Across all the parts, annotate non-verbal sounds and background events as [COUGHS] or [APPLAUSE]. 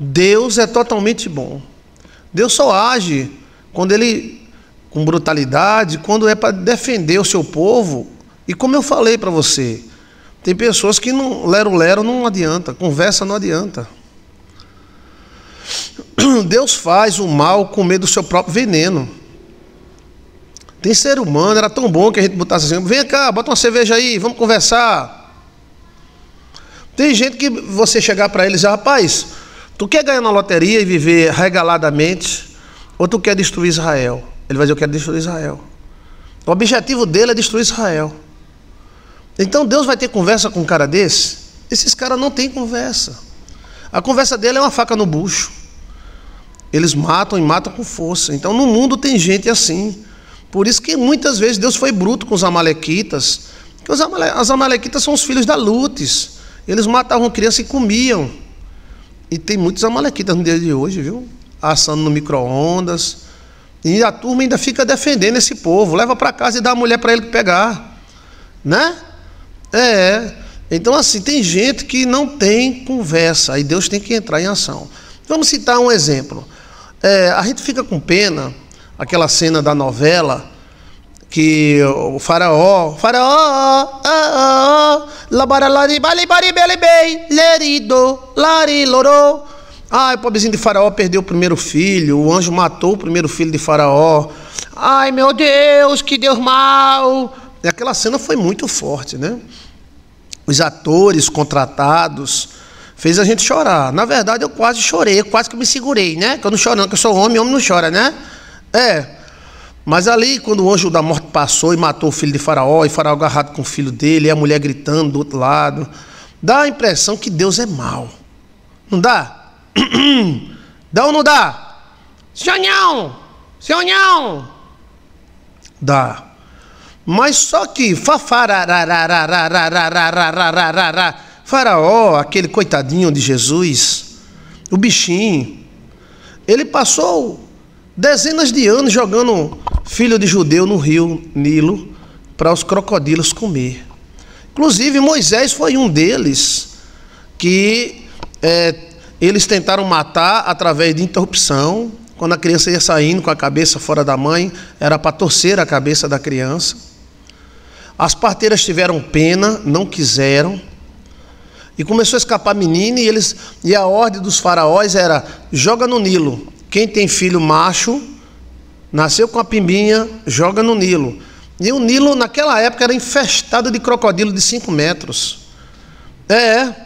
Deus é totalmente bom. Deus só age quando ele com brutalidade, quando é para defender o seu povo. E como eu falei para você, tem pessoas que não lero lero não adianta, conversa não adianta. [CLEARS THROAT] Deus faz o mal com medo do seu próprio veneno. Tem ser humano, era tão bom que a gente botasse assim, vem cá, bota uma cerveja aí, vamos conversar. Tem gente que você chegar para eles e dizer, rapaz, Tu quer ganhar na loteria e viver regaladamente, ou tu quer destruir Israel? Ele vai dizer: Eu quero destruir Israel. O objetivo dele é destruir Israel. Então Deus vai ter conversa com um cara desse? Esses caras não têm conversa. A conversa dele é uma faca no bucho. Eles matam e matam com força. Então no mundo tem gente assim. Por isso que muitas vezes Deus foi bruto com os amalequitas. Porque os amale as amalequitas são os filhos da Lutes. Eles matavam crianças e comiam. E tem muitos amalequitas no dia de hoje, viu? Assando no micro-ondas. E a turma ainda fica defendendo esse povo. Leva para casa e dá a mulher para ele pegar. Né? É, é. Então, assim, tem gente que não tem conversa. E Deus tem que entrar em ação. Vamos citar um exemplo. É, a gente fica com pena, aquela cena da novela que o faraó, faraó, ah, ah, ah, labaralari lari bali bari beli bei, lerido, lari lorô. Ai, pobrezinho de faraó perdeu o primeiro filho, o anjo matou o primeiro filho de faraó. Ai, meu Deus, que Deus mal. E aquela cena foi muito forte, né? Os atores contratados fez a gente chorar. Na verdade, eu quase chorei, quase que me segurei, né? Que eu não choro não, que eu sou homem, homem não chora, né? É. Mas ali, quando o anjo da morte passou e matou o filho de Faraó, e Faraó agarrado com o filho dele, e a mulher gritando do outro lado, dá a impressão que Deus é mau. Não dá? [CLEARS THROAT] dá ou não dá? não, Senhorão! não, Dá. Mas só que Faraó, aquele coitadinho de Jesus, o bichinho, ele passou dezenas de anos jogando filho de judeu, no rio Nilo para os crocodilos comer. Inclusive, Moisés foi um deles que é, eles tentaram matar através de interrupção. Quando a criança ia saindo com a cabeça fora da mãe, era para torcer a cabeça da criança. As parteiras tiveram pena, não quiseram. E começou a escapar menino e eles e a ordem dos faraós era joga no Nilo. Quem tem filho macho Nasceu com a pimbinha, joga no Nilo. E o Nilo, naquela época, era infestado de crocodilo de 5 metros. É, é.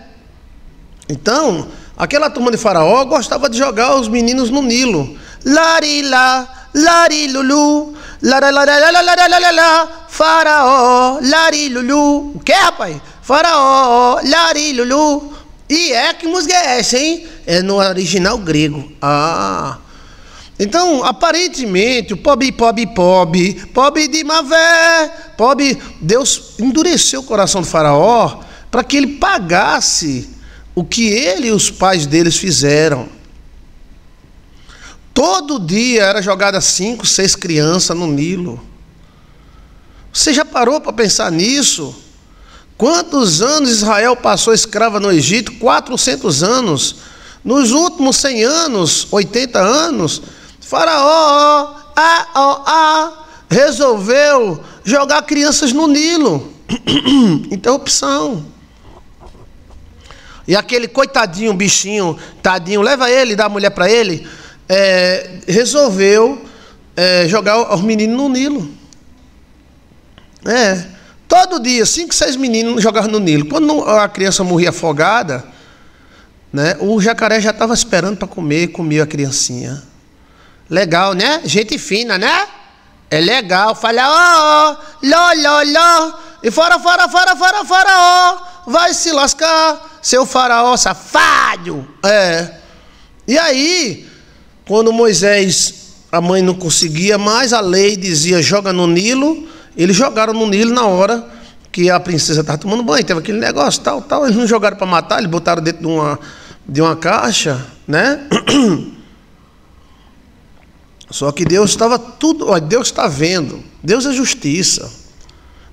Então, aquela turma de Faraó gostava de jogar os meninos no Nilo. Larila, larilulu, laralalalalalalala, Faraó, larilulu. O que, rapaz? Faraó, larilulu. E é que é hein? É no original grego. Ah. Então, aparentemente, o pobre, pobre, pobre, pobre de Mavé, pobre. Deus endureceu o coração do Faraó para que ele pagasse o que ele e os pais deles fizeram. Todo dia era jogada cinco, seis crianças no Nilo. Você já parou para pensar nisso? Quantos anos Israel passou escrava no Egito? 400 anos. Nos últimos 100 anos, 80 anos, Faraó, a, a, a, resolveu jogar crianças no Nilo. [COUGHS] Interrupção. E aquele coitadinho, bichinho, tadinho, leva ele, dá a mulher para ele, é, resolveu é, jogar os meninos no Nilo. É. Todo dia, cinco, seis meninos jogavam no Nilo. Quando a criança morria afogada, né, o jacaré já estava esperando para comer, comia a criancinha. Legal, né? Gente fina, né? É legal. Fala, ó, oh, ló, ló, ló. E fora, fora, fora, fora, faraó. Vai se lascar, seu faraó safado. É. E aí, quando Moisés, a mãe não conseguia mais, a lei dizia: joga no Nilo. Eles jogaram no Nilo na hora que a princesa estava tomando banho, teve aquele negócio, tal, tal. Eles não jogaram para matar, eles botaram dentro de uma, de uma caixa, né? [CLEARS THROAT] Só que Deus estava tudo, ó, Deus está vendo. Deus é justiça.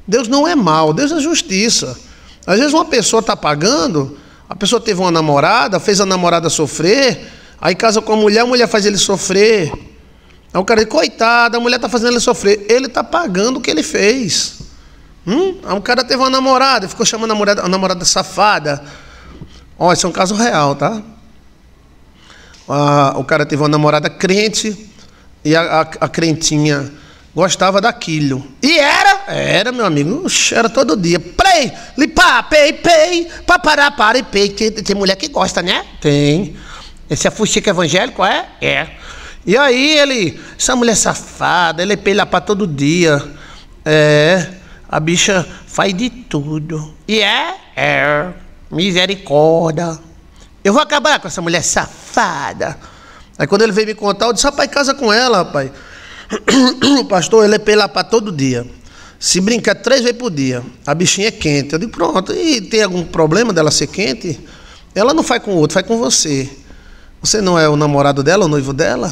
Deus não é mal, Deus é justiça. Às vezes uma pessoa está pagando, a pessoa teve uma namorada, fez a namorada sofrer, aí casa com a mulher, a mulher faz ele sofrer. Aí o cara diz, coitado, a mulher está fazendo ele sofrer. Ele está pagando o que ele fez. Hum? Aí o cara teve uma namorada, ficou chamando a namorada, a namorada safada. Ó, isso é um caso real, tá? Ah, o cara teve uma namorada crente, e a, a, a crentinha gostava daquilo. E era, era, meu amigo, era todo dia. Play, lipá, pei, pei, papará, e pei. Tem, tem mulher que gosta, né? Tem. Esse é fuxico evangélico, é? É. E aí ele, essa mulher safada, ele peila para todo dia. É, a bicha faz de tudo. E é? É. Misericórdia. Eu vou acabar com essa mulher safada. Aí quando ele veio me contar, eu disse, rapaz, casa com ela, rapaz. [CLEARS THROAT] Pastor, ele é pela para todo dia. Se brincar três vezes por dia, a bichinha é quente. Eu digo, pronto, e tem algum problema dela ser quente? Ela não faz com o outro, faz com você. Você não é o namorado dela, o noivo dela?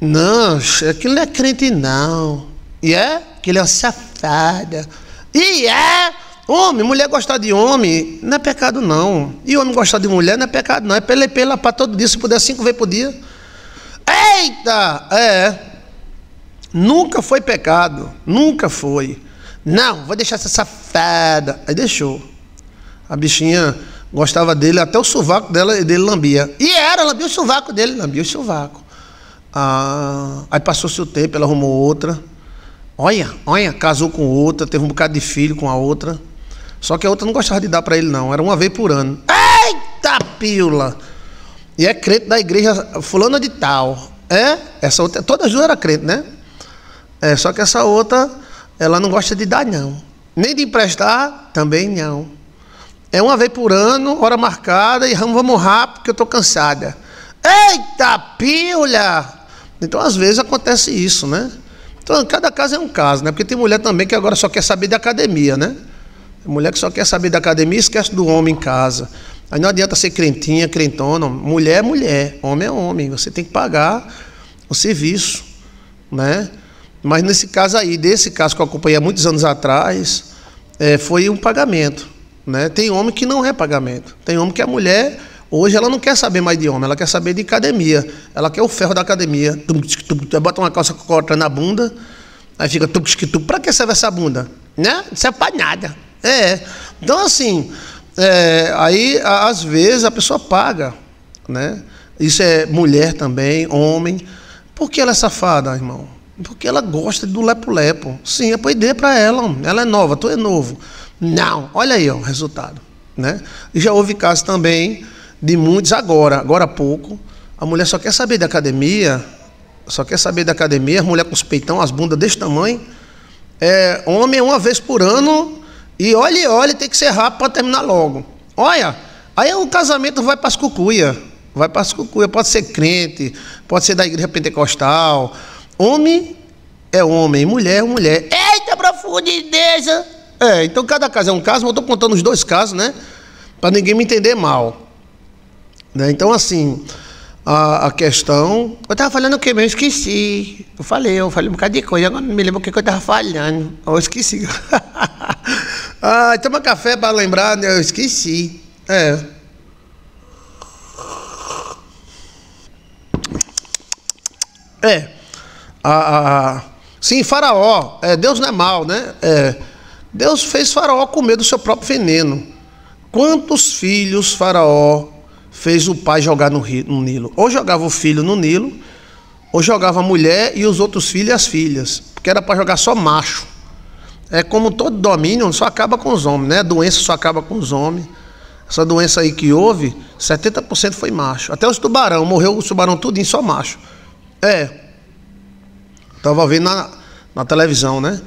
Não, aquilo não é crente, não. E é? Que ele é uma safada. E é? Homem, mulher gostar de homem não é pecado não. E homem gostar de mulher não é pecado não. É pela pela para todo dia, se puder cinco vezes por dia. Eita! É. Nunca foi pecado. Nunca foi. Não, vou deixar essa safada. Aí deixou. A bichinha gostava dele, até o sovaco dela, dele lambia. E era, lambia o sovaco dele, lambia o sovaco. Ah, aí passou-se o tempo, ela arrumou outra. Olha, olha, casou com outra, teve um bocado de filho com a outra. Só que a outra não gostava de dar para ele, não. Era uma vez por ano. Eita pílula! E é crente da igreja fulana de tal. É? Essa outra, todas as duas eram crentes, né? É, só que essa outra, ela não gosta de dar, não. Nem de emprestar, também não. É uma vez por ano, hora marcada, e vamos, vamos rápido, porque eu estou cansada. Eita pilha! Então, às vezes, acontece isso, né? Então, cada caso é um caso, né? Porque tem mulher também que agora só quer saber de academia, né? Mulher que só quer saber da academia esquece do homem em casa. Aí não adianta ser crentinha, crentona. Mulher é mulher, homem é homem. Você tem que pagar o serviço. Né? Mas nesse caso aí, desse caso que eu acompanhei há muitos anos atrás, é, foi um pagamento. Né? Tem homem que não é pagamento. Tem homem que a mulher, hoje, ela não quer saber mais de homem, ela quer saber de academia. Ela quer o ferro da academia. Tum, tum, bota uma calça com na bunda, aí fica. Para que serve essa bunda? Né? Não serve para nada. É. Então, assim, é, aí às vezes a pessoa paga, né? Isso é mulher também, homem. Por que ela é safada, irmão? Porque ela gosta do lepo-lepo. Sim, apoi dei para ela. Ela é nova, tu é novo. Não. Olha aí ó, o resultado. Né? E já houve casos também de muitos agora, agora há pouco. A mulher só quer saber da academia, só quer saber da academia, a mulher com os peitão, as bundas desse tamanho. É, homem, é uma vez por ano, e olha, olha, tem que ser rápido para terminar logo. Olha, aí o casamento vai para as cucuia. Vai para as cucuia. Pode ser crente, pode ser da igreja pentecostal. Homem é homem, mulher é mulher. Eita profundeza! É, então cada caso é um caso, mas eu estou contando os dois casos, né? Para ninguém me entender mal. Né? Então, assim, a, a questão. Eu estava falando o que Eu Esqueci. Eu falei, eu falei um bocado de coisa, agora não me lembro o que, que eu estava falando. Eu esqueci. [LAUGHS] Ah, toma café para lembrar, né? eu esqueci. É. É. Ah, ah, sim, Faraó. É, Deus não é mal, né? É. Deus fez Faraó comer do seu próprio veneno. Quantos filhos Faraó fez o pai jogar no, rio, no Nilo? Ou jogava o filho no Nilo, ou jogava a mulher e os outros filhos e as filhas. Porque era para jogar só macho é como todo domínio, só acaba com os homens, né? A doença só acaba com os homens. Essa doença aí que houve, 70% foi macho. Até os tubarão, morreu os tubarão tudinho, só macho. É. Tava vendo na, na televisão, né?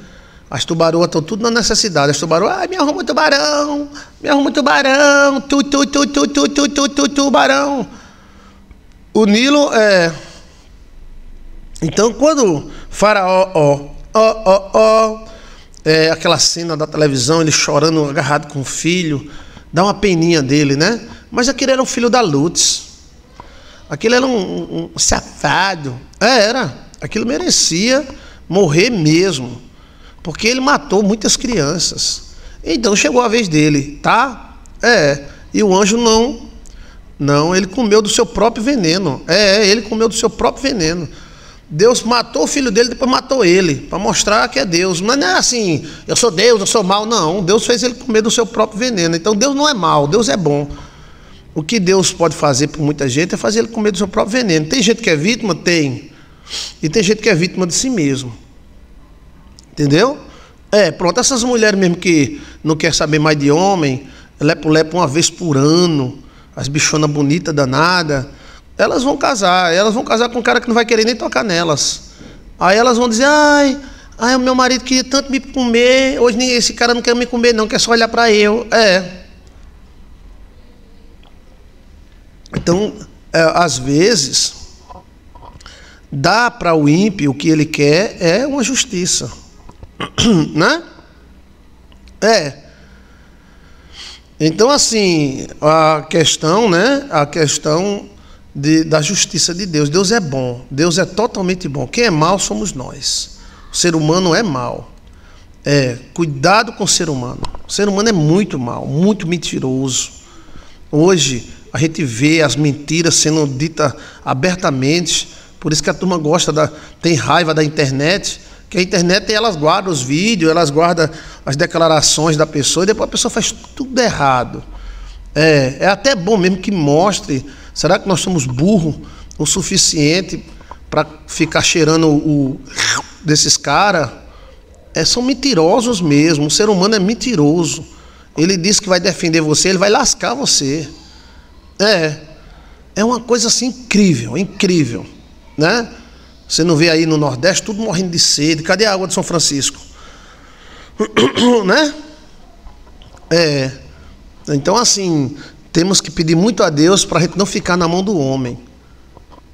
As tubaroas estão tudo na necessidade. As tubaroas, ai, ah, me arruma tubarão, me arruma tubarão, tu, tu, tu, tu, tu, tu, tu, tu, tubarão. O Nilo é. Então, quando Faraó, ó, ó, ó, ó é, aquela cena da televisão, ele chorando, agarrado com o filho, dá uma peninha dele, né? Mas aquele era o filho da Lutz. Aquele era um, um safado. É, era. Aquilo merecia morrer mesmo. Porque ele matou muitas crianças. Então chegou a vez dele, tá? É. E o anjo não. Não, ele comeu do seu próprio veneno. É, ele comeu do seu próprio veneno. Deus matou o filho dele, depois matou ele, para mostrar que é Deus. Mas não é assim, eu sou Deus, eu sou mal. Não, Deus fez ele comer do seu próprio veneno. Então Deus não é mal, Deus é bom. O que Deus pode fazer por muita gente é fazer ele comer do seu próprio veneno. Tem gente que é vítima? Tem. E tem gente que é vítima de si mesmo. Entendeu? É, pronto, essas mulheres mesmo que não quer saber mais de homem, lepo-lepo uma vez por ano, as bichonas bonitas, danadas elas vão casar, elas vão casar com um cara que não vai querer nem tocar nelas. Aí elas vão dizer, ai, ai, o meu marido queria tanto me comer, hoje nem esse cara não quer me comer, não, quer só olhar para eu. É. Então, é, às vezes, dá para o ímpio o que ele quer é uma justiça. [CLEARS THROAT] né? É. Então, assim, a questão, né? A questão de, da justiça de Deus. Deus é bom, Deus é totalmente bom. Quem é mal somos nós. O ser humano é mal. É, cuidado com o ser humano. O ser humano é muito mal, muito mentiroso. Hoje a gente vê as mentiras sendo ditas abertamente. Por isso que a turma gosta da tem raiva da internet, que a internet elas guardam os vídeos, elas guardam as declarações da pessoa e depois a pessoa faz tudo errado. É, é até bom mesmo que mostre Será que nós somos burro o suficiente para ficar cheirando o desses caras? É, são mentirosos mesmo. O ser humano é mentiroso. Ele diz que vai defender você, ele vai lascar você. É. É uma coisa assim incrível, incrível, né? Você não vê aí no Nordeste tudo morrendo de sede. Cadê a água de São Francisco? [COUGHS] né? É. Então, assim, temos que pedir muito a Deus para a gente não ficar na mão do homem,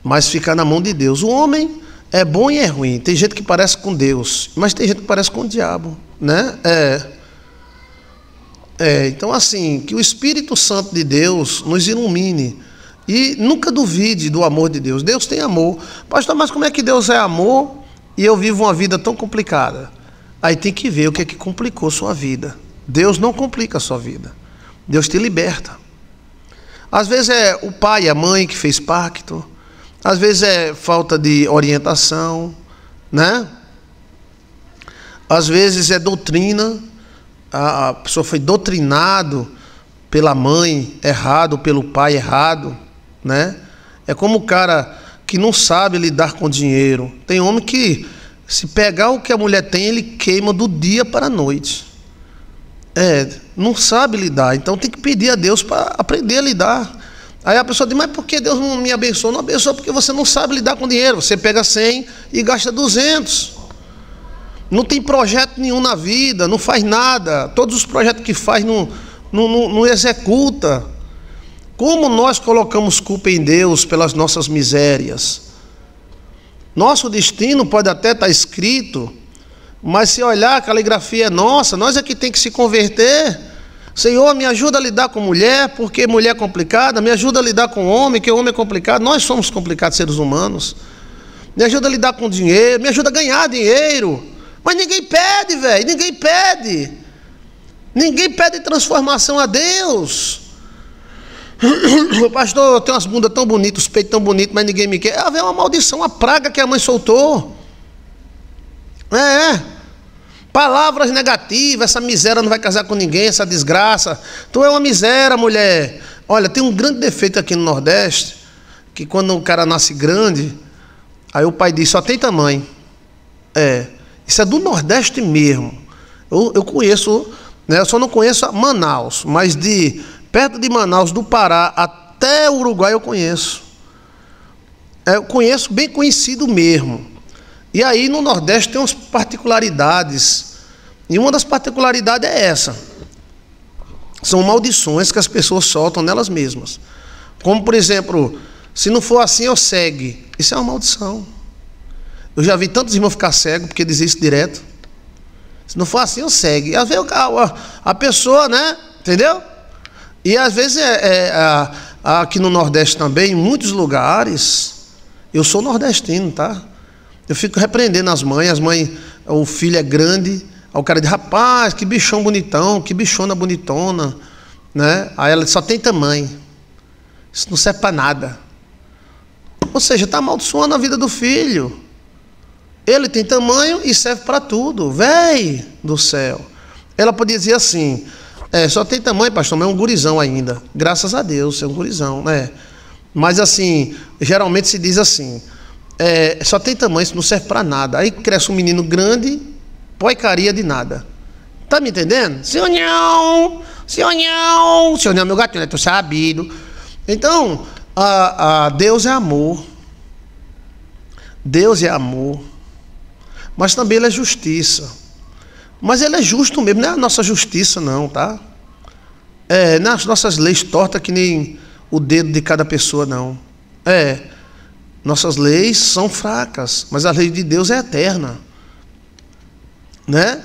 mas ficar na mão de Deus. O homem é bom e é ruim. Tem gente que parece com Deus, mas tem gente que parece com o diabo, né? É. É, então, assim, que o Espírito Santo de Deus nos ilumine. E nunca duvide do amor de Deus. Deus tem amor. Pastor, mas como é que Deus é amor e eu vivo uma vida tão complicada? Aí tem que ver o que é que complicou sua vida. Deus não complica a sua vida. Deus te liberta. Às vezes é o pai, a mãe que fez pacto, às vezes é falta de orientação, né? Às vezes é doutrina, a pessoa foi doutrinado pela mãe errado, pelo pai errado, né? É como o cara que não sabe lidar com dinheiro. Tem homem que se pegar o que a mulher tem, ele queima do dia para a noite. É, não sabe lidar. Então tem que pedir a Deus para aprender a lidar. Aí a pessoa diz, mas por que Deus não me abençoou? Não abençoou porque você não sabe lidar com dinheiro. Você pega 100 e gasta 200. Não tem projeto nenhum na vida, não faz nada. Todos os projetos que faz não, não, não, não executa. Como nós colocamos culpa em Deus pelas nossas misérias? Nosso destino pode até estar tá escrito, mas se olhar a caligrafia é nossa, nós é que tem que se converter. Senhor, me ajuda a lidar com mulher, porque mulher é complicada, me ajuda a lidar com homem, que homem é complicado, nós somos complicados seres humanos. Me ajuda a lidar com dinheiro, me ajuda a ganhar dinheiro. Mas ninguém pede, velho, ninguém pede. Ninguém pede transformação a Deus. [COUGHS] Pastor, eu tenho umas bundas tão bonitas, os peitos tão bonitos, mas ninguém me quer. é uma maldição, uma praga que a mãe soltou. É, é. Palavras negativas, essa miséria não vai casar com ninguém, essa desgraça. Tu é uma miséria, mulher. Olha, tem um grande defeito aqui no Nordeste, que quando um cara nasce grande, aí o pai diz, só tem tamanho. É, isso é do Nordeste mesmo. Eu, eu conheço, né, eu só não conheço Manaus, mas de perto de Manaus, do Pará até Uruguai eu conheço. É, eu conheço bem conhecido mesmo. E aí no Nordeste tem umas particularidades. E uma das particularidades é essa. São maldições que as pessoas soltam nelas mesmas. Como, por exemplo, se não for assim, eu segue. Isso é uma maldição. Eu já vi tantos irmãos ficar cego porque dizem isso direto. Se não for assim, eu segue. E às vezes a, a, pessoa, né? Entendeu? E às vezes é, é aqui no Nordeste também, em muitos lugares, eu sou nordestino, tá? Eu fico repreendendo as mães, as mães, o filho é grande, aí o cara diz, rapaz, que bichão bonitão, que bichona bonitona, né? Aí ela só tem tamanho. Isso não serve para nada. Ou seja, está amaldiçoando a vida do filho. Ele tem tamanho e serve para tudo. Véi do céu. Ela podia dizer assim: é, só tem tamanho, pastor, mas é um gurizão ainda. Graças a Deus, é um gurizão, né? Mas assim, geralmente se diz assim: é, só tem tamanho, isso não serve para nada. Aí cresce um menino grande, poicaria de nada. Tá me entendendo? Senhor não, senhor não, senhor não, meu gatinho, é tu sabido. Então, a, a Deus é amor. Deus é amor. Mas também ele é justiça. Mas ele é justo mesmo, não é a nossa justiça, não, tá? É, nas nossas leis tortas que nem o dedo de cada pessoa, não. É. Nossas leis são fracas, mas a lei de Deus é eterna. Né?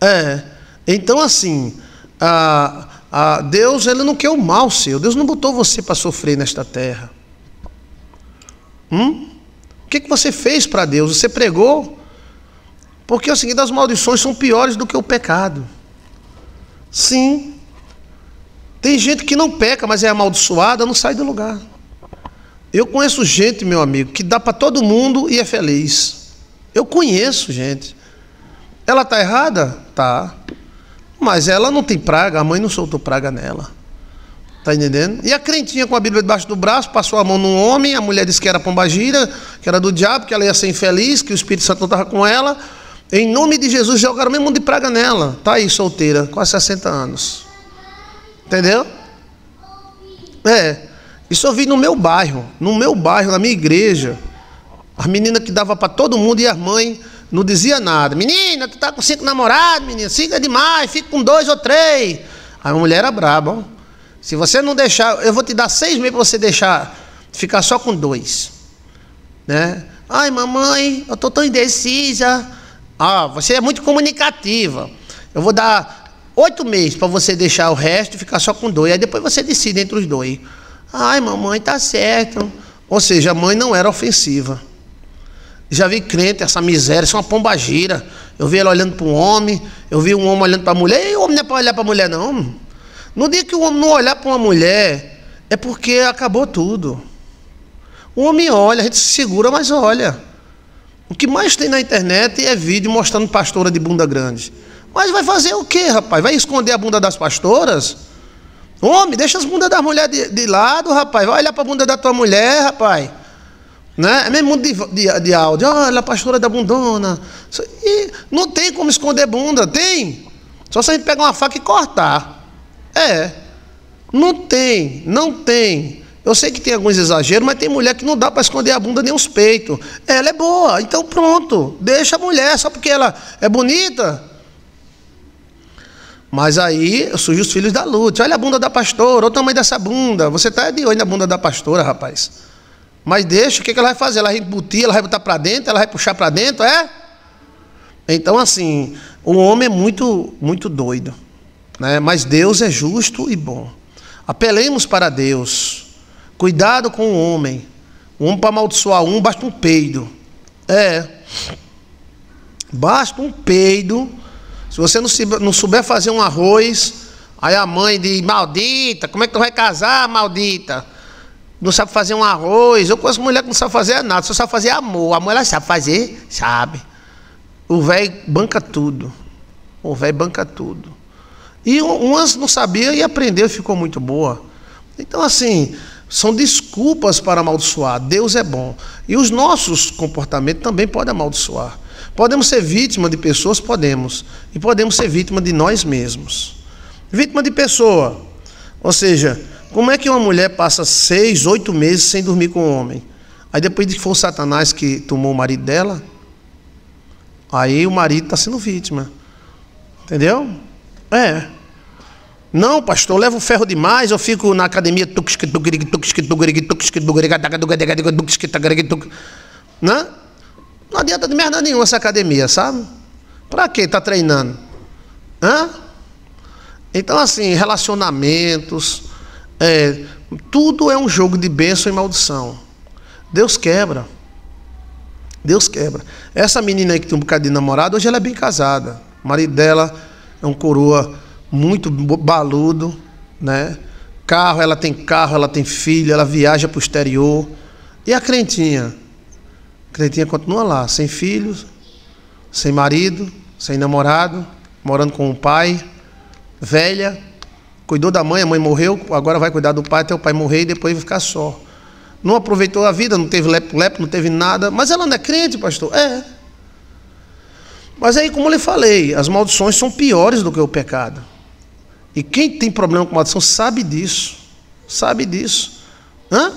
É. Então, assim, a, a Deus ele não quer o mal seu. Deus não botou você para sofrer nesta terra. Hum? O que, que você fez para Deus? Você pregou? Porque é o seguinte, as maldições são piores do que o pecado. Sim. Tem gente que não peca, mas é amaldiçoada, não sai do lugar. Eu conheço gente, meu amigo, que dá para todo mundo e é feliz. Eu conheço gente. Ela está errada? Tá. Mas ela não tem praga, a mãe não soltou praga nela. Tá entendendo? E a crentinha com a Bíblia debaixo do braço passou a mão num homem, a mulher disse que era pombagira, que era do diabo, que ela ia ser infeliz, que o Espírito Santo estava com ela. Em nome de Jesus, jogaram o mesmo mundo de praga nela. Tá aí, solteira, quase 60 anos. Entendeu? É. Isso eu vi no meu bairro, no meu bairro, na minha igreja. As meninas que dava para todo mundo e as mães não dizia nada. Menina, tu tá com cinco namorados, menina, cinco é demais, fica com dois ou três. Aí a mulher era braba. Ó. Se você não deixar, eu vou te dar seis meses para você deixar ficar só com dois. Né? Ai, mamãe, eu tô tão indecisa. Ah, você é muito comunicativa. Eu vou dar oito meses para você deixar o resto e ficar só com dois. Aí depois você decide entre os dois. Ai, mamãe, tá certo. Ou seja, a mãe não era ofensiva. Já vi crente, essa miséria, isso é uma pombagira. Eu vi ela olhando para um homem, eu vi um homem olhando para a mulher. E o homem não é para olhar para a mulher, não. No dia que o homem não olhar para uma mulher, é porque acabou tudo. O homem olha, a gente se segura, mas olha. O que mais tem na internet é vídeo mostrando pastora de bunda grande. Mas vai fazer o quê, rapaz? Vai esconder a bunda das pastoras? Homem, deixa as bundas das mulheres de, de lado, rapaz. Vai olhar para a bunda da tua mulher, rapaz. Né? É mesmo mundo de, de, de áudio. Olha, ah, a é pastora da bundona. E não tem como esconder bunda, tem. Só se a gente pegar uma faca e cortar. É. Não tem, não tem. Eu sei que tem alguns exageros, mas tem mulher que não dá para esconder a bunda nem os peitos. Ela é boa, então pronto. Deixa a mulher, só porque ela é bonita. Mas aí surgem os filhos da lute. Olha a bunda da pastora, olha o tamanho dessa bunda. Você está de olho na bunda da pastora, rapaz. Mas deixa, o que, ela vai fazer? Ela vai embutir, ela vai botar para dentro, ela vai puxar para dentro, é? Então, assim, o homem é muito, muito doido. Né? Mas Deus é justo e bom. Apelemos para Deus. Cuidado com o homem. O homem para amaldiçoar um, basta um peido. É. Basta um peido se você não, não souber fazer um arroz, aí a mãe diz, maldita, como é que tu vai casar, maldita? Não sabe fazer um arroz. Eu conheço mulher que não sabe fazer nada, só sabe fazer amor. A ela sabe fazer, sabe. O velho banca tudo. O velho banca tudo. E umas não sabia e aprendeu e ficou muito boa. Então, assim, são desculpas para amaldiçoar. Deus é bom. E os nossos comportamentos também podem amaldiçoar. Podemos ser vítima de pessoas? Podemos. E podemos ser vítima de nós mesmos. Vítima de pessoa. Ou seja, como é que uma mulher passa seis, oito meses sem dormir com um homem? Aí depois de que foi o Satanás que tomou o marido dela, aí o marido está sendo vítima. Entendeu? É. Não, pastor, eu levo ferro demais, eu fico na academia. Né? Não adianta de merda nenhuma essa academia, sabe? Para quem está treinando? Hã? Então, assim, relacionamentos, é, tudo é um jogo de bênção e maldição. Deus quebra. Deus quebra. Essa menina aí que tem um bocado de namorado, hoje ela é bem casada. O marido dela é um coroa muito baludo, né? Carro, ela tem carro, ela tem filho, ela viaja para o exterior. E a crentinha? Cretinha continua lá, sem filhos, sem marido, sem namorado, morando com o pai, velha, cuidou da mãe, a mãe morreu, agora vai cuidar do pai até o pai morrer e depois vai ficar só. Não aproveitou a vida, não teve lepo-lepo, não teve nada, mas ela não é crente, pastor? É. Mas aí, como eu lhe falei, as maldições são piores do que o pecado. E quem tem problema com maldição sabe disso. Sabe disso. Hã?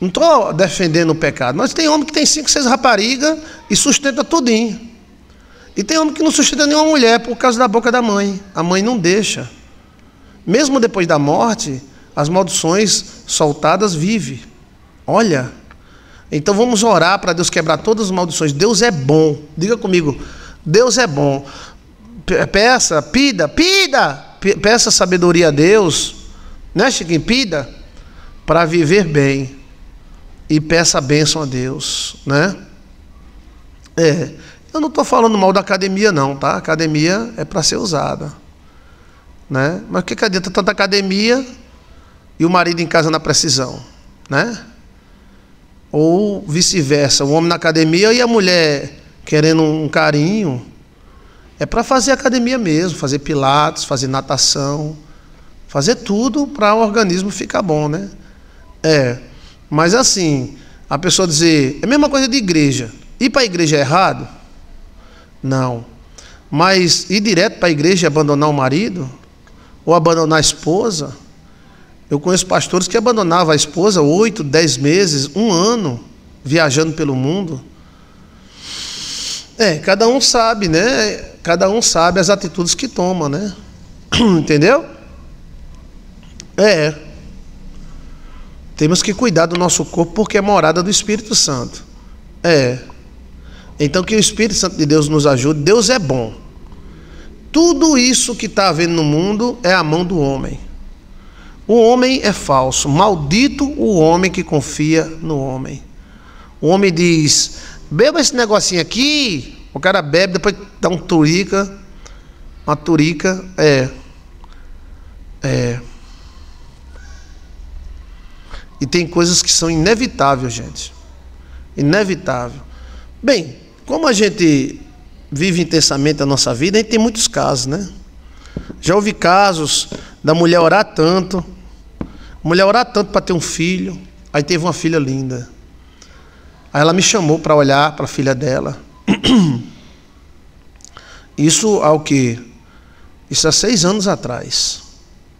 Não estou defendendo o pecado, mas tem homem que tem cinco, seis raparigas e sustenta tudinho. E tem homem que não sustenta nenhuma mulher por causa da boca da mãe. A mãe não deixa. Mesmo depois da morte, as maldições soltadas vivem. Olha. Então vamos orar para Deus quebrar todas as maldições. Deus é bom. Diga comigo. Deus é bom. Peça, pida, pida. Peça sabedoria a Deus. Né, Chiquinho? Pida. Para viver bem e peça a bênção a Deus, né? É, eu não estou falando mal da academia, não, tá? academia é para ser usada, né? Mas o que adianta tanta academia e o marido em casa na precisão, né? Ou vice-versa, o homem na academia e a mulher querendo um carinho. É para fazer academia mesmo, fazer pilates, fazer natação, fazer tudo para o organismo ficar bom, né? É, mas assim, a pessoa dizer, é a mesma coisa de igreja. Ir para a igreja é errado? Não. Mas ir direto para a igreja e abandonar o marido? Ou abandonar a esposa? Eu conheço pastores que abandonavam a esposa oito, dez meses, um ano, viajando pelo mundo. É, cada um sabe, né? Cada um sabe as atitudes que toma, né? [CLEARS THROAT] Entendeu? É, temos que cuidar do nosso corpo porque é morada do Espírito Santo. É. Então que o Espírito Santo de Deus nos ajude. Deus é bom. Tudo isso que está havendo no mundo é a mão do homem. O homem é falso. Maldito o homem que confia no homem. O homem diz: beba esse negocinho aqui. O cara bebe, depois dá um turica. Uma turica, é. É. E tem coisas que são inevitáveis, gente. Inevitável. Bem, como a gente vive intensamente a nossa vida, a gente tem muitos casos, né? Já houve casos da mulher orar tanto, mulher orar tanto para ter um filho, aí teve uma filha linda. Aí ela me chamou para olhar para a filha dela. [CLEARS THROAT] Isso ao que? Isso há seis anos atrás,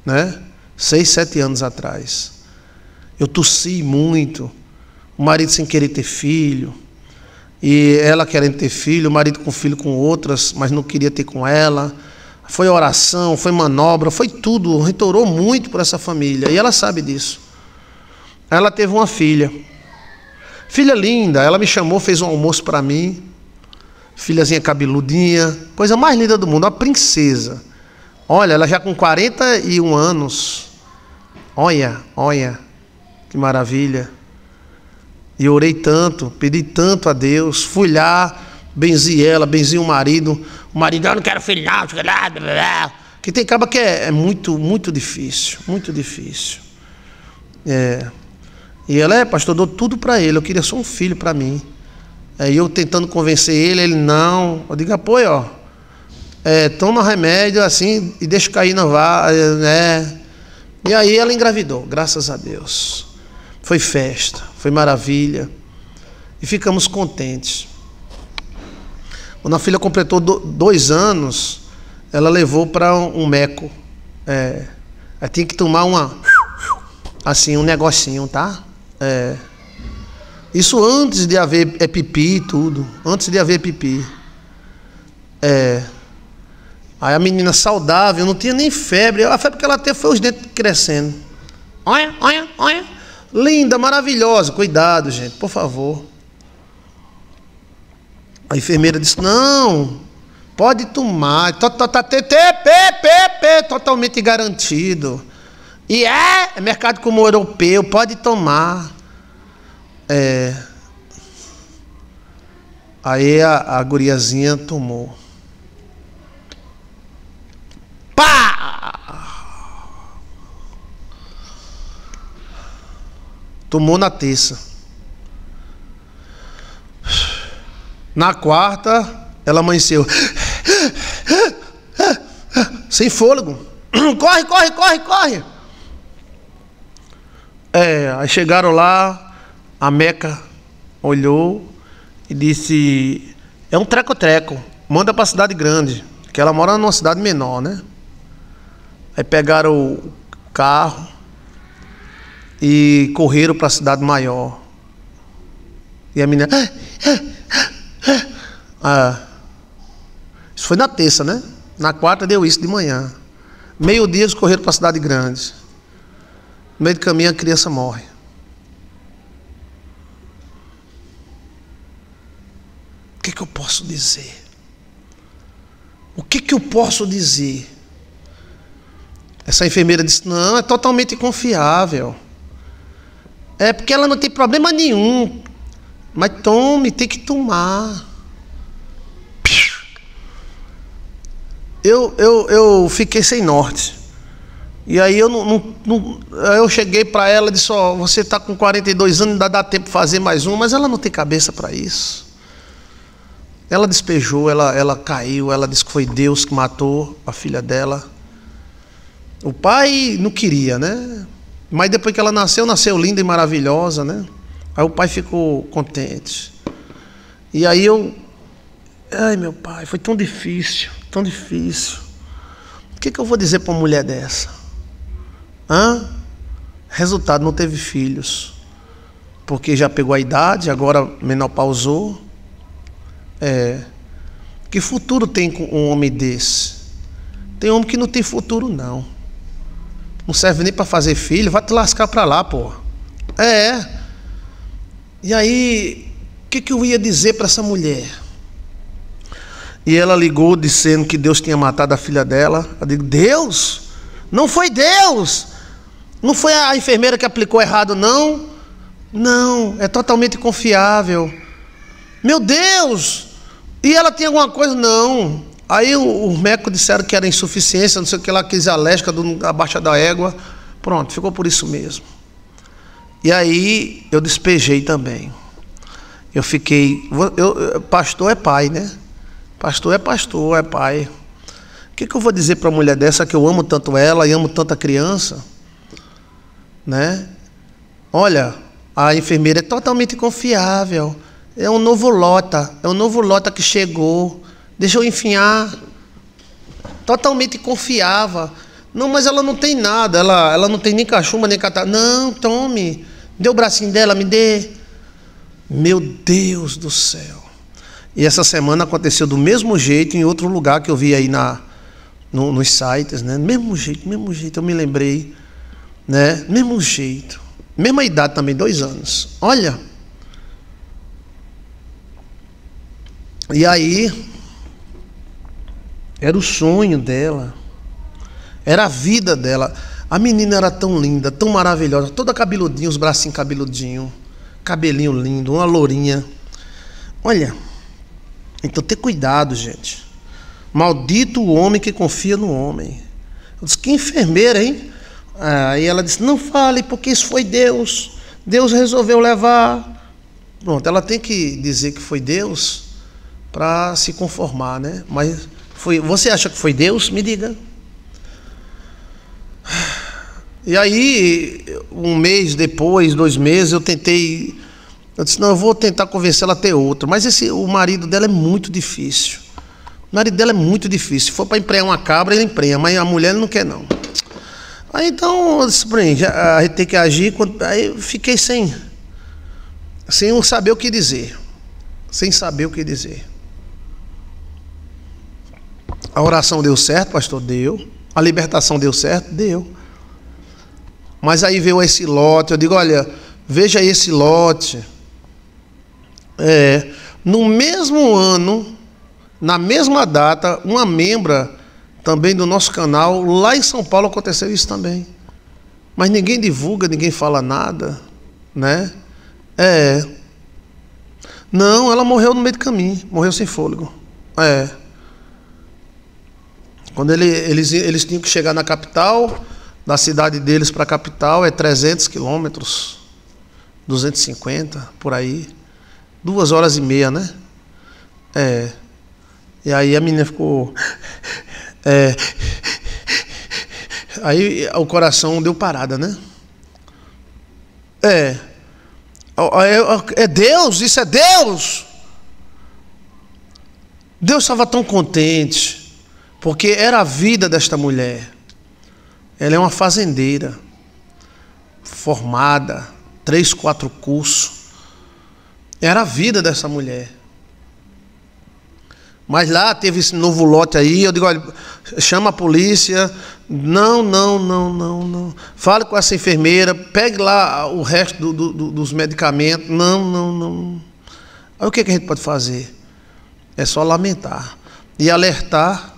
né? Seis, sete anos atrás. Eu tossi muito. O marido sem querer ter filho. E ela querendo ter filho, o marido com filho com outras, mas não queria ter com ela. Foi oração, foi manobra, foi tudo. Retorou muito por essa família. E ela sabe disso. Ela teve uma filha. Filha linda, ela me chamou, fez um almoço para mim. Filhazinha cabeludinha, coisa mais linda do mundo, uma princesa. Olha, ela já com 41 anos. Olha, olha. Que maravilha. E orei tanto, pedi tanto a Deus, fui lá, benzi ela, benzi o marido. O marido, eu não quero filho, não, blá, blá. que tem caba que é, é, muito, muito difícil, muito difícil. É. E ela é, pastor, dou tudo para ele, eu queria só um filho para mim. Aí é, eu tentando convencer ele, ele não. Eu digo, pô, ó, é, toma remédio assim e deixa cair na vá, é, né? E aí ela engravidou, graças a Deus. Foi festa, foi maravilha. E ficamos contentes. Quando a filha completou dois anos, ela levou para um meco. É, ela tinha que tomar uma. Assim, um negocinho, tá? É, isso antes de haver é pipi e tudo. Antes de haver pipi. É. Aí a menina saudável, não tinha nem febre. A febre que ela teve foi os dentes crescendo. Olha, olha, olha linda, maravilhosa. Cuidado, gente, por favor. A enfermeira disse: Não, pode tomar. Tá, totalmente garantido. E é, é mercado como europeu, pode tomar. É. Aí a, a guriazinha tomou. Tomou na terça. Na quarta, ela amanheceu. Sem fôlego. [CLEARS THROAT] Corre, corre, corre, corre. É, aí chegaram lá, a Meca olhou e disse: É um treco-treco, manda para a cidade grande, que ela mora numa cidade menor, né? Aí pegaram o carro, e correram para a cidade maior. E a menina. Ah, ah, ah, ah, isso foi na terça, né? Na quarta deu isso de manhã. Meio dia eles correram para a cidade grande. No meio do caminho a criança morre. O que, que eu posso dizer? O que, que eu posso dizer? Essa enfermeira disse: não, é totalmente confiável. É porque ela não tem problema nenhum. Mas tome, tem que tomar. Eu, eu, eu fiquei sem norte. E aí eu não, não, não eu cheguei para ela e disse, oh, você está com 42 anos, ainda dá tempo de fazer mais um, mas ela não tem cabeça para isso. Ela despejou, ela, ela caiu, ela disse que foi Deus que matou a filha dela. O pai não queria, né? Mas depois que ela nasceu, nasceu linda e maravilhosa, né? Aí o pai ficou contente. E aí eu. Ai, meu pai, foi tão difícil, tão difícil. O que, que eu vou dizer para uma mulher dessa? Hã? Resultado, não teve filhos. Porque já pegou a idade, agora menopausou. É. Que futuro tem com um homem desse? Tem homem que não tem futuro, não não serve nem para fazer filho, vai te lascar para lá, pô. É. E aí, o que, que eu ia dizer para essa mulher? E ela ligou dizendo que Deus tinha matado a filha dela. Eu digo, Deus? Não foi Deus! Não foi a enfermeira que aplicou errado, não. Não, é totalmente confiável. Meu Deus! E ela tem alguma coisa? Não. Aí os médicos disseram que era insuficiência, não sei o que lá, crise alérgica do, abaixo da égua. Pronto, ficou por isso mesmo. E aí eu despejei também. Eu fiquei. Eu, pastor é pai, né? Pastor é pastor, é pai. O que, que eu vou dizer para uma mulher dessa que eu amo tanto ela e amo tanta criança? Né? Olha, a enfermeira é totalmente confiável. É um novo Lota, é um novo Lota que chegou deixou enfiar. Totalmente confiava. Não, mas ela não tem nada, ela, ela não tem nem cachumba, nem catar. Não, tome. Dê o bracinho dela, me dê. Meu Deus do céu. E essa semana aconteceu do mesmo jeito em outro lugar que eu vi aí na, no, nos sites, né? Mesmo jeito, mesmo jeito, eu me lembrei. Né? Mesmo jeito. Mesma idade também, dois anos. Olha. E aí, era o sonho dela. Era a vida dela. A menina era tão linda, tão maravilhosa, toda cabeludinha, os bracinhos cabeludinhos, cabelinho lindo, uma lourinha. Olha, então ter cuidado, gente. Maldito o homem que confia no homem. Eu disse, que enfermeira, hein? Ah, aí ela disse, não fale, porque isso foi Deus. Deus resolveu levar. Pronto, ela tem que dizer que foi Deus para se conformar, né? Mas foi, você acha que foi Deus? Me diga. E aí, um mês depois, dois meses, eu tentei. Eu disse, não, eu vou tentar convencer ela a ter outro. Mas esse, o marido dela é muito difícil. O marido dela é muito difícil. Se for para emprenhar uma cabra, ele emprenha, mas a mulher não quer, não. Aí então, eu disse, a gente tem que agir. Aí eu fiquei sem. Sem saber o que dizer. Sem saber o que dizer. A oração deu certo, pastor? Deu. A libertação deu certo? Deu. Mas aí veio esse lote, eu digo, olha, veja esse lote. É, no mesmo ano, na mesma data, uma membra também do nosso canal, lá em São Paulo aconteceu isso também. Mas ninguém divulga, ninguém fala nada, né? É. Não, ela morreu no meio do caminho, morreu sem fôlego. É. Quando ele, eles, eles tinham que chegar na capital, da cidade deles para a capital é 300 quilômetros, 250 por aí, duas horas e meia, né? É. E aí a menina ficou. [LAUGHS] É, aí o coração deu parada, né? É. É, é Deus, isso é Deus! Deus estava tão contente. Porque era a vida desta mulher. Ela é uma fazendeira, formada, três, quatro cursos. Era a vida dessa mulher. Mas lá teve esse novo lote aí, eu digo, olha, chama a polícia. Não, não, não, não, não. Fale com essa enfermeira, pegue lá o resto do, do, dos medicamentos. Não, não, não. Aí o que, é que a gente pode fazer? É só lamentar e alertar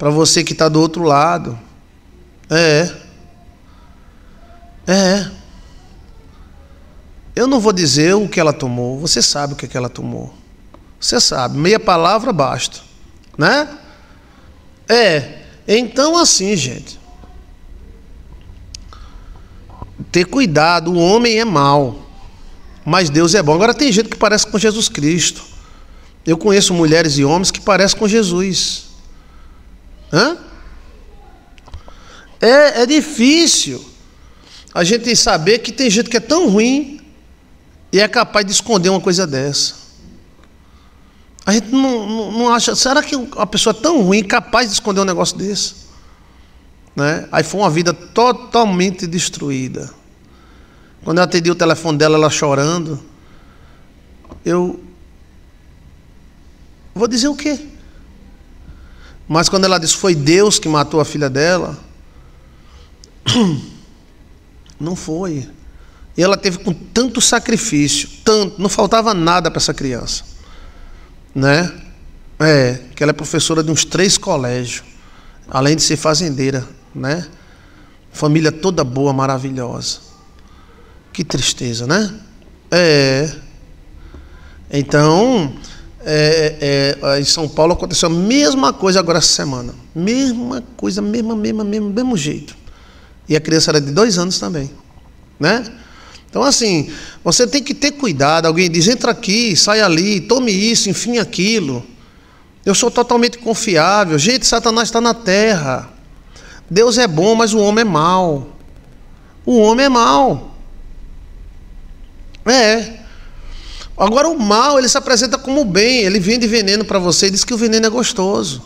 para você que está do outro lado. É. É. Eu não vou dizer o que ela tomou. Você sabe o que, é que ela tomou. Você sabe. Meia palavra basta. Né? É. Então, assim, gente. Ter cuidado. O homem é mau. Mas Deus é bom. Agora, tem gente que parece com Jesus Cristo. Eu conheço mulheres e homens que parecem com Jesus. Hã? É, é difícil a gente saber que tem gente que é tão ruim e é capaz de esconder uma coisa dessa. A gente não, não, não acha. Será que uma pessoa tão ruim é capaz de esconder um negócio desse? Né? Aí foi uma vida totalmente destruída. Quando eu atendi o telefone dela, ela chorando, eu. Vou dizer o quê? Mas quando ela diz foi Deus que matou a filha dela, [CLEARS THROAT] não foi. E ela teve com tanto sacrifício, tanto, não faltava nada para essa criança, né? É, que ela é professora de uns três colégios, além de ser fazendeira, né? Família toda boa, maravilhosa. Que tristeza, né? É. Então, é, é, é, em São Paulo aconteceu a mesma coisa agora essa semana. Mesma coisa, mesma, mesma, mesmo, mesmo jeito. E a criança era de dois anos também. Né? Então, assim, você tem que ter cuidado. Alguém diz, entra aqui, sai ali, tome isso, enfim aquilo. Eu sou totalmente confiável. Gente, Satanás está na terra. Deus é bom, mas o homem é mau. O homem é mau. É. Agora o mal, ele se apresenta como bem, ele vende veneno para você e diz que o veneno é gostoso.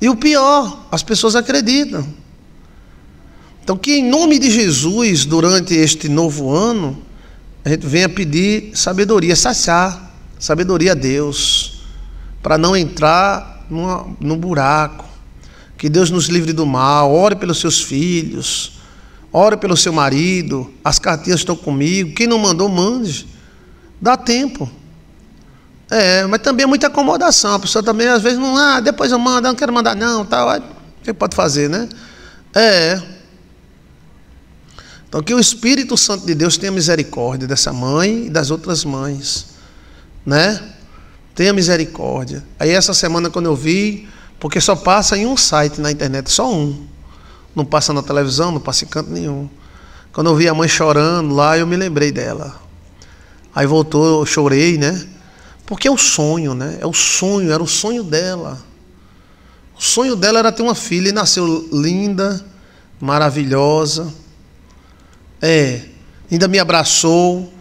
E o pior, as pessoas acreditam. Então que em nome de Jesus, durante este novo ano, a gente venha pedir sabedoria, saciar, sabedoria a Deus, para não entrar numa, num buraco. Que Deus nos livre do mal, ore pelos seus filhos, ore pelo seu marido, as cartinhas estão comigo, quem não mandou, mande. Dá tempo. É, mas também é muita acomodação. A pessoa também às vezes não, ah, depois eu mando, eu não quero mandar não, tal. o que pode fazer, né? É. Então que o Espírito Santo de Deus tenha misericórdia dessa mãe e das outras mães, né? Tenha misericórdia. Aí essa semana quando eu vi, porque só passa em um site na internet, só um. Não passa na televisão, não passa em canto nenhum. Quando eu vi a mãe chorando lá, eu me lembrei dela. Aí voltou, eu chorei, né? Porque é o sonho, né? É o sonho, era o sonho dela. O sonho dela era ter uma filha e nasceu linda, maravilhosa. É, ainda me abraçou,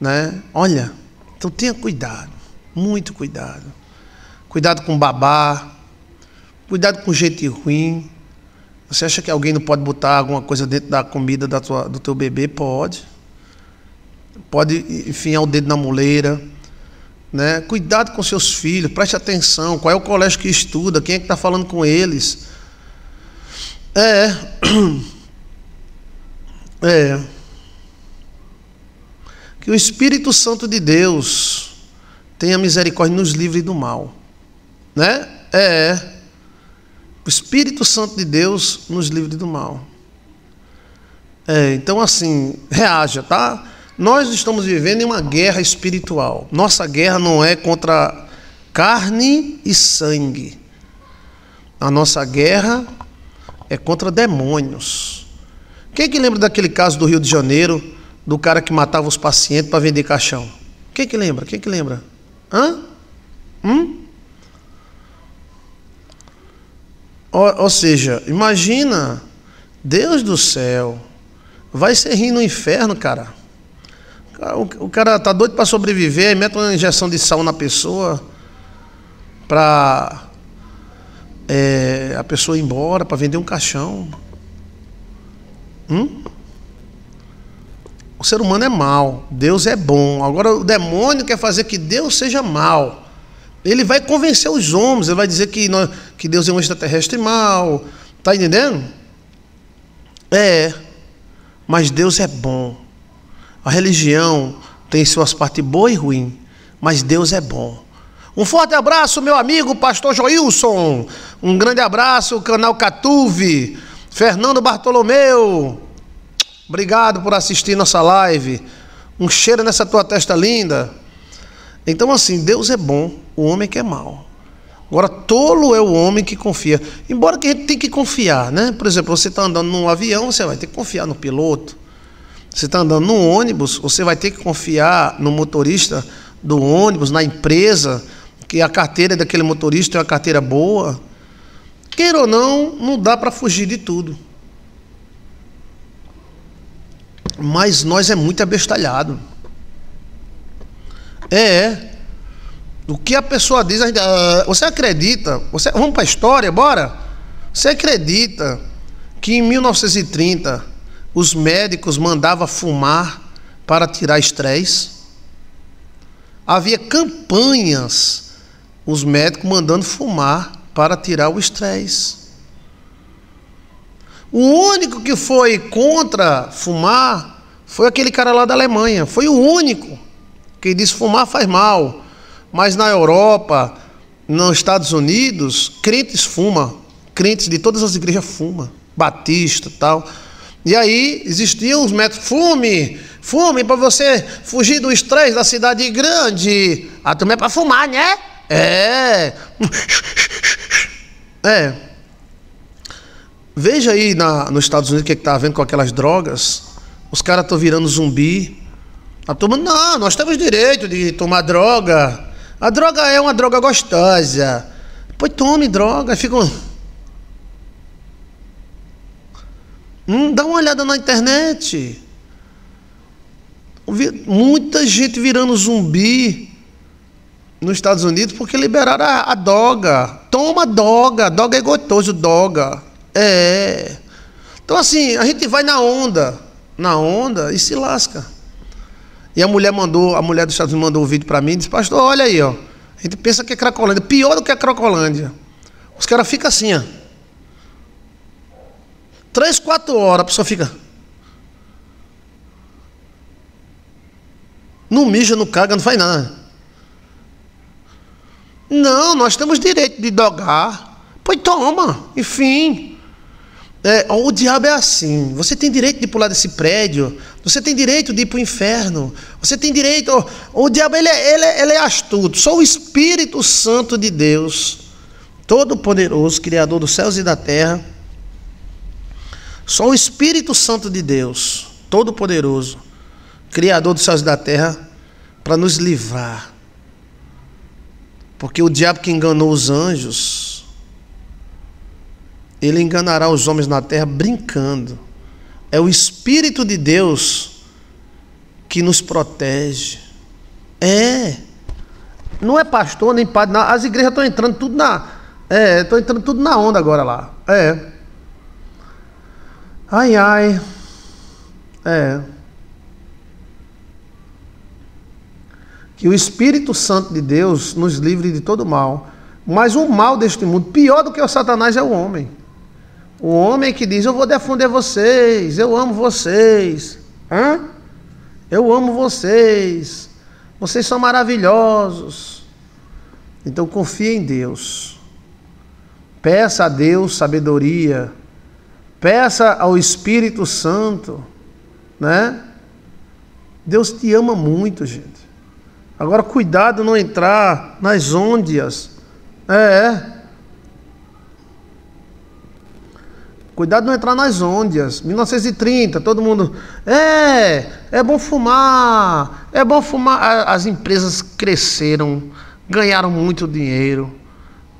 né? Olha, então tenha cuidado, muito cuidado. Cuidado com babá, cuidado com gente ruim. Você acha que alguém não pode botar alguma coisa dentro da comida da tua, do teu bebê? Pode pode enfiar o dedo na moleira Né? Cuidado com seus filhos, preste atenção, qual é o colégio que estuda, quem é que está falando com eles. É. [CLEARS THROAT] É. Que o Espírito Santo de Deus tenha misericórdia e nos livre do mal. Né? É. O Espírito Santo de Deus nos livre do mal. É, então assim, reaja, tá? Nós estamos vivendo em uma guerra espiritual. Nossa guerra não é contra carne e sangue. A nossa guerra é contra demônios. Quem é que lembra daquele caso do Rio de Janeiro, do cara que matava os pacientes para vender caixão? Quem é que lembra? Quem é que lembra? Hã? Hum? Ou, ou seja, imagina, Deus do céu, vai ser rir no inferno, cara. O, cara tá doido para sobreviver, aí mete uma injeção de sal na pessoa para é, eh, a pessoa ir embora, para vender um caixão. Hum? O ser humano é mal, Deus é bom. Agora o demônio quer fazer que Deus seja mal. Ele vai convencer os homens, ele vai dizer que, nós, que Deus é um extraterrestre mal. Está entendendo? É. Mas Deus é bom. A religião tem suas partes boas e ruins, mas Deus é bom. Um forte abraço, meu amigo pastor Joilson. Um grande abraço, canal Catuve, Fernando Bartolomeu. Obrigado por assistir nossa live. Um cheiro nessa tua testa linda. Então, assim, Deus é bom, o homem que é mau. Agora, tolo é o homem que confia. Embora que a gente tenha que confiar, né? Por exemplo, você está andando num avião, você vai ter que confiar no piloto você está andando no ônibus, você vai ter que confiar no motorista do ônibus, na empresa, que a carteira daquele motorista é uma carteira boa. Queira ou não, não dá para fugir de tudo. Mas nós é muito abestalhado. É. é. O que a pessoa diz, a gente, é, você acredita? Você, vamos para a história, bora? Você acredita que em 1930 os médicos mandavam fumar para tirar estresse. Havia campanhas, os médicos mandando fumar para tirar o estresse. O único que foi contra fumar foi aquele cara lá da Alemanha. Foi o único que disse fumar faz mal. Mas na Europa, nos Estados Unidos, crentes fumam. Crentes de todas as igrejas fumam. Batista tal. E aí existiam os métodos fume, fume para você fugir do estresse da cidade grande. Ah, também é para fumar, né? É. [LAUGHS] É. Veja aí na, nos Estados Unidos o que está havendo com aquelas drogas. Os caras estão virando zumbi. A turma, não, nós temos direito de tomar droga. A droga é uma droga gostosa. Pois tome droga, ficam. Hum, dá uma olhada na internet. Muita gente virando zumbi nos Estados Unidos porque liberaram a, a doga. Toma doga, doga é gostoso, doga. É. Então assim, a gente vai na onda, na onda e se lasca. E a mulher mandou, a mulher dos Estados Unidos mandou o um vídeo para mim e disse, pastor, olha aí, ó. A gente pensa que é Cracolândia. Pior do que a Cracolândia. Os caras ficam assim, ó. Três, quatro horas, a pessoa fica. Não mija, não caga, não faz nada. Não, nós temos direito de dogar. Pois toma, enfim. É, o diabo é assim. Você tem direito de pular desse prédio. Você tem direito de ir para o inferno. Você tem direito. O, diabo ele é, ele, é, ele é astuto. Só o Espírito Santo de Deus, Todo-Poderoso, Criador dos céus e da terra só o Espírito Santo de Deus, Todo-Poderoso, Criador dos céus e da terra, para nos livrar. Porque o diabo que enganou os anjos, ele enganará os homens na terra brincando. É o Espírito de Deus que nos protege. É. Não é pastor nem padre. Não. As igrejas estão entrando tudo na. É, estão entrando tudo na onda agora lá. É. Ai, ai. É. Que o Espírito Santo de Deus nos livre de todo mal. Mas o mal deste mundo, pior do que o Satanás, é o homem. O homem que diz: Eu vou defender vocês, eu amo vocês. Hã? Eu amo vocês. Vocês são maravilhosos. Então confie em Deus. Peça a Deus sabedoria Peça ao Espírito Santo, né? Deus te ama muito, gente. Agora, cuidado não entrar nas ondas. É, é. Cuidado não entrar nas ondas. 1930, todo mundo. É, é bom fumar. É bom fumar. As empresas cresceram, ganharam muito dinheiro.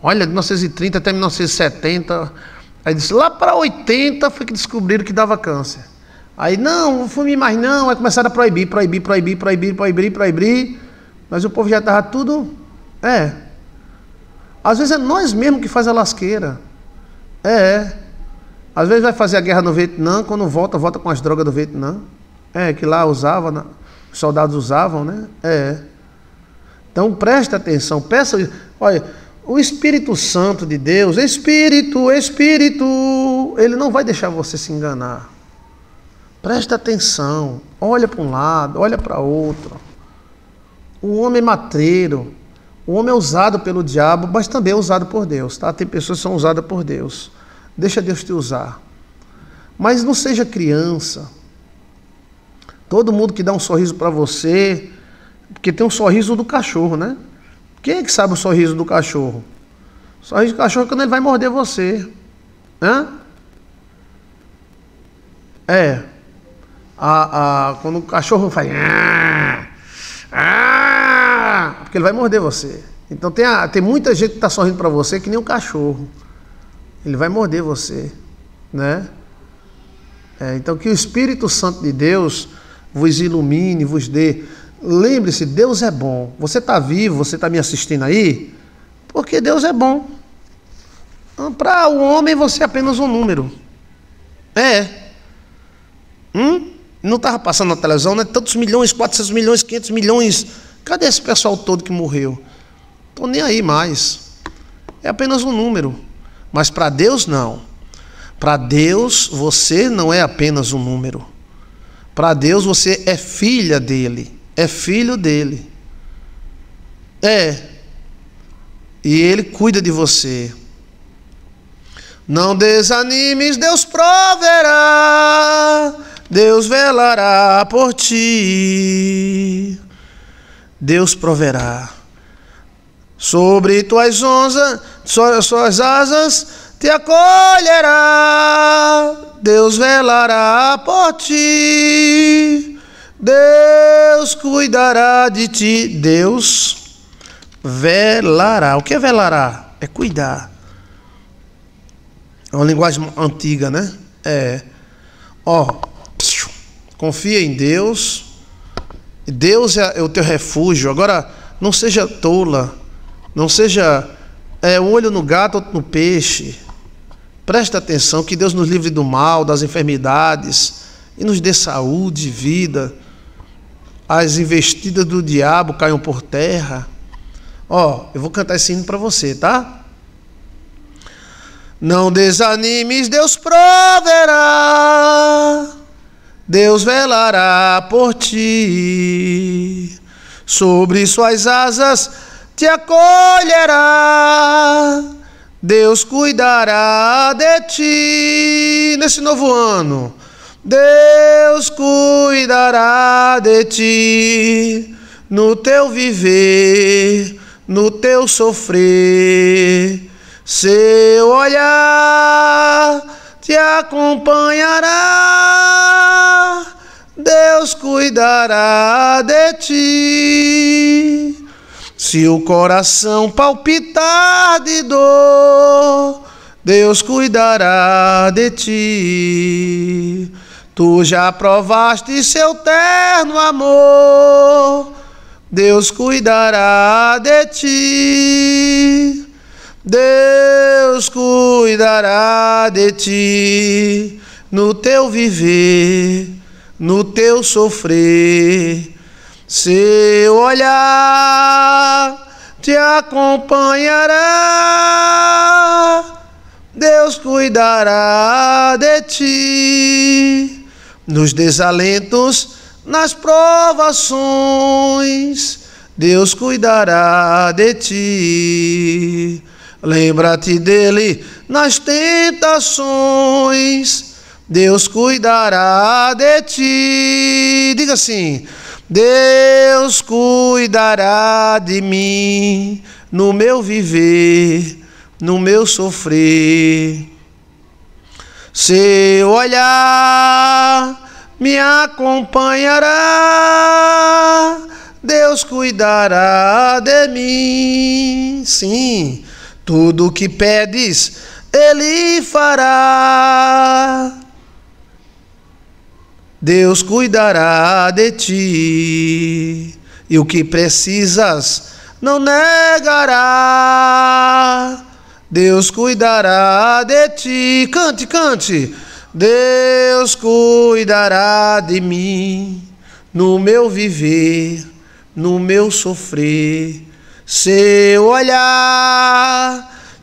Olha, de 1930 até 1970 Aí disse, lá para 80 foi que descobriram que dava câncer. Aí, não, não fume mais não, aí começaram a proibir, proibir, proibir, proibir, proibir, proibir. Mas o povo já estava tudo. É. Às vezes é nós mesmos que faz a lasqueira. É, é. Às vezes vai fazer a guerra no Vietnã, quando volta, volta com as drogas do Vietnã. É, que lá usava, os soldados usavam, né? É, é. Então presta atenção, peça. Olha. O Espírito Santo de Deus, Espírito, Espírito, ele não vai deixar você se enganar. Presta atenção, olha para um lado, olha para outro. O homem é matreiro, o homem é usado pelo diabo, mas também é usado por Deus, tá? Tem pessoas que são usadas por Deus. Deixa Deus te usar. Mas não seja criança. Todo mundo que dá um sorriso para você, porque tem um sorriso do cachorro, né? Quem é que sabe o sorriso do cachorro? O sorriso do cachorro é quando ele vai morder você. Hã? É. A, a, quando o cachorro faz. Ah, ah", porque ele vai morder você. Então tem, a, tem muita gente que está sorrindo para você que nem um cachorro. Ele vai morder você. Né? É, então que o Espírito Santo de Deus vos ilumine, vos dê Lembre-se, Deus é bom. Você está vivo, você está me assistindo aí, porque Deus é bom. Então, para o homem você é apenas um número. É. Hum? Não estava passando na televisão, né? Tantos milhões, 400 milhões, 500 milhões. Cadê esse pessoal todo que morreu? Estou nem aí mais. É apenas um número. Mas para Deus, não. Para Deus, você não é apenas um número. Para Deus, você é filha dele é filho dele. É. E ele cuida de você. Não desanimes, Deus proverá, Deus velará por ti. Deus proverá. Sobre tuas, onza, suas asas te acolherá, Deus velará por ti. Deus cuidará de ti. Deus velará. O que é velará? É cuidar. É uma linguagem antiga, né? É. Ó, confia em Deus. Deus é, é o teu refúgio. Agora, não seja tola. Não seja é, um olho no gato, outro no peixe. Presta atenção que Deus nos livre do mal, das enfermidades e nos dê saúde, vida as investidas do diabo caiam por terra. Ó, eu vou cantar esse hino para você, tá? Não desanimes, Deus proverá, Deus velará por ti, sobre suas asas te acolherá, Deus cuidará de ti. Nesse novo ano, Deus cuidará de ti no teu viver, no teu sofrer. Seu olhar te acompanhará, Deus cuidará de ti. Se o coração palpitar de dor, Deus cuidará de ti. Tu já provaste seu terno amor, Deus cuidará de ti. Deus cuidará de ti no teu viver, no teu sofrer. Seu olhar te acompanhará, Deus cuidará de ti nos desalentos, nas provações, Deus cuidará de ti. Lembra-te dele nas tentações, Deus cuidará de ti. Diga assim: Deus cuidará de mim no meu viver, no meu sofrer. Seu olhar me acompanhará, Deus cuidará de mim. Sim, tudo o que pedes, Ele fará. Deus cuidará de ti, e o que precisas não negará. Deus cuidará de ti. Cante, cante. Deus cuidará de mim no meu viver, no meu sofrer. Seu olhar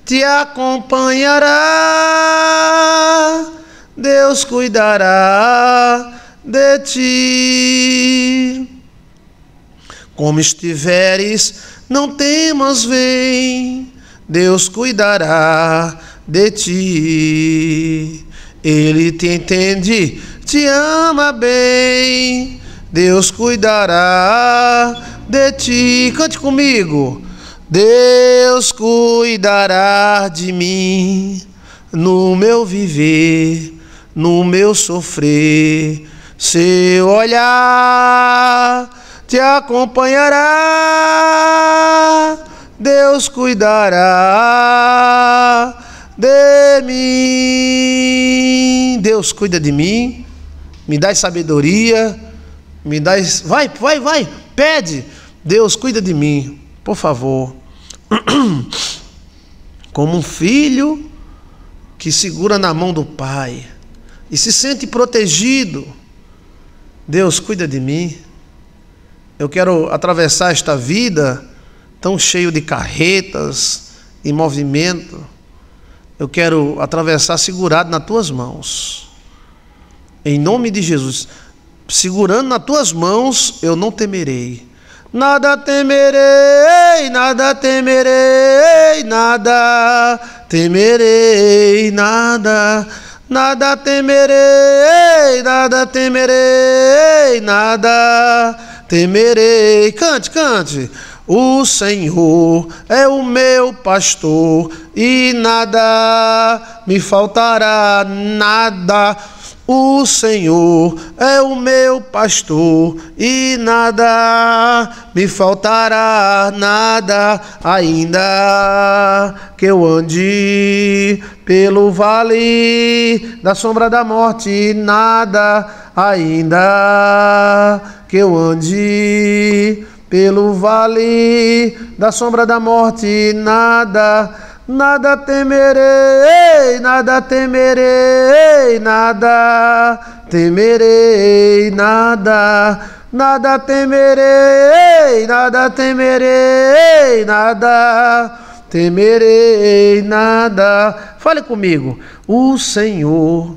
te acompanhará. Deus cuidará de ti. Como estiveres, não temas, vem Deus cuidará de ti. Ele te entende, te ama bem. Deus cuidará de ti. Cante comigo. Deus cuidará de mim no meu viver, no meu sofrer. Seu olhar te acompanhará Deus cuidará de mim. Deus cuida de mim, me dá sabedoria, me dá. Vai, vai, vai, pede. Deus cuida de mim, por favor. [CLEARS THROAT] Como um filho que segura na mão do pai e se sente protegido. Deus cuida de mim. Eu quero atravessar esta vida tão cheio de carretas e movimento. Eu quero atravessar segurado nas tuas mãos. Em nome de Jesus. Segurando nas tuas mãos, eu não temerei. Nada temerei, nada temerei, nada temerei, nada. Nada temerei, nada temerei, nada temerei. Cante, cante. O Senhor é o meu pastor e nada me faltará, nada. O Senhor é o meu pastor e nada me faltará, nada, ainda que eu ande pelo vale da sombra da morte, nada, ainda que eu ande pelo vale da sombra da morte, nada, nada temerei, nada temerei, nada temerei, nada, nada temerei, nada temerei, nada temerei, nada. Fale comigo, o Senhor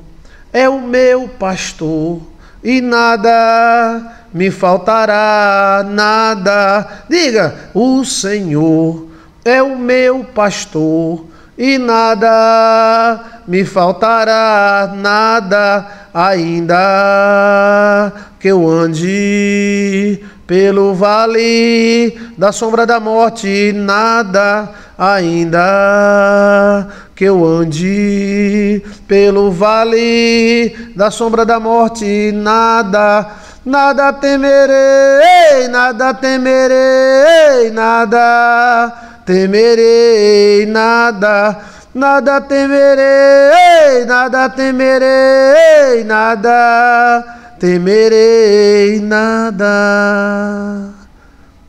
é o meu pastor e nada me faltará nada. Diga: O Senhor é o meu pastor e nada me faltará, nada ainda que eu ande pelo vale da sombra da morte, nada ainda que eu ande pelo vale da sombra da morte, nada Nada temerei, nada temerei, nada temerei, nada, nada temerei, nada temerei, nada temerei, nada.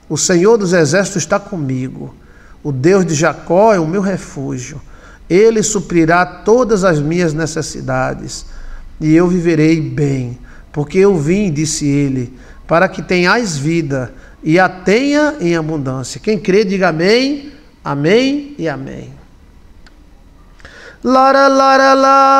O Senhor dos Exércitos está comigo, o Deus de Jacó é o meu refúgio, ele suprirá todas as minhas necessidades e eu viverei bem porque eu vim, disse ele, para que tenhais vida e a tenha em abundância. Quem crê, diga amém, amém e amém. Lara, lara, lara.